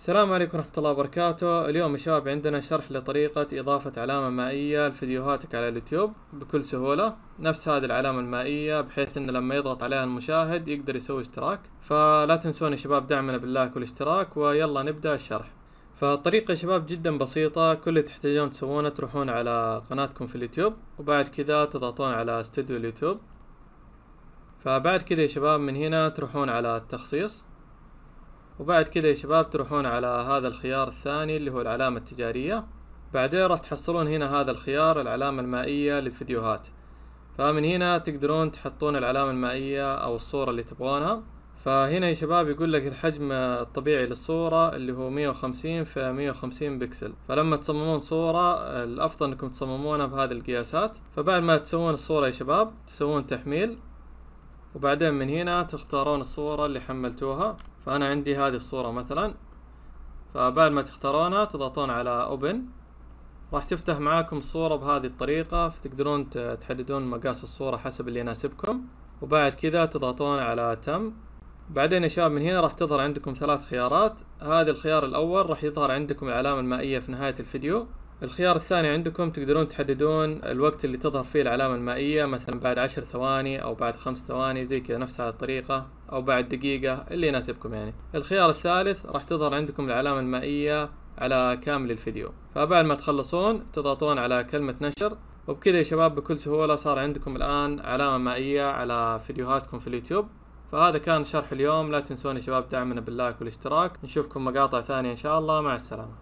السلام عليكم ورحمة الله وبركاته اليوم يا شباب عندنا شرح لطريقة إضافة علامة مائية لفيديوهاتك على اليوتيوب بكل سهولة نفس هذه العلامة المائية بحيث انه لما يضغط عليها المشاهد يقدر يسوي اشتراك فلا تنسون يا شباب دعمنا باللايك والاشتراك ويلا نبدأ الشرح فالطريقة يا شباب جدا بسيطة كل اللي تحتاجون تسوونه تروحون على قناتكم في اليوتيوب وبعد كذا تضغطون على استوديو اليوتيوب فبعد كذا يا شباب من هنا تروحون على التخصيص وبعد كذا يا شباب تروحون على هذا الخيار الثاني اللي هو العلامة التجارية بعدين راح تحصلون هنا هذا الخيار العلامة المائية للفيديوهات فمن هنا تقدرون تحطون العلامة المائية أو الصورة اللي تبغونها فهنا يا شباب يقول لك الحجم الطبيعي للصورة اللي هو 150 في 150 بكسل فلما تصممون صورة الأفضل أنكم تصممونها بهذه القياسات فبعد ما تسوون الصورة يا شباب تسوون تحميل وبعدين من هنا تختارون الصورة اللي حملتوها فأنا عندي هذه الصورة مثلا فبعد ما تختارونها تضغطون على اوبن راح تفتح معاكم الصورة بهذه الطريقة فتقدرون تحددون مقاس الصورة حسب اللي يناسبكم وبعد كذا تضغطون على تم بعدين يا شباب من هنا راح تظهر عندكم ثلاث خيارات هذا الخيار الأول راح يظهر عندكم العلامة المائية في نهاية الفيديو الخيار الثاني عندكم تقدرون تحددون الوقت اللي تظهر فيه العلامة المائية مثلا بعد عشر ثواني أو بعد خمس ثواني زي كذا نفس هذه الطريقة أو بعد دقيقة اللي يناسبكم يعني الخيار الثالث راح تظهر عندكم العلامة المائية على كامل الفيديو فبعد ما تخلصون تضغطون على كلمة نشر وبكذا يا شباب بكل سهولة صار عندكم الآن علامة مائية على فيديوهاتكم في اليوتيوب فهذا كان شرح اليوم لا تنسون يا شباب دعمنا باللايك والاشتراك نشوفكم مقاطع ثانية إن شاء الله مع السلامة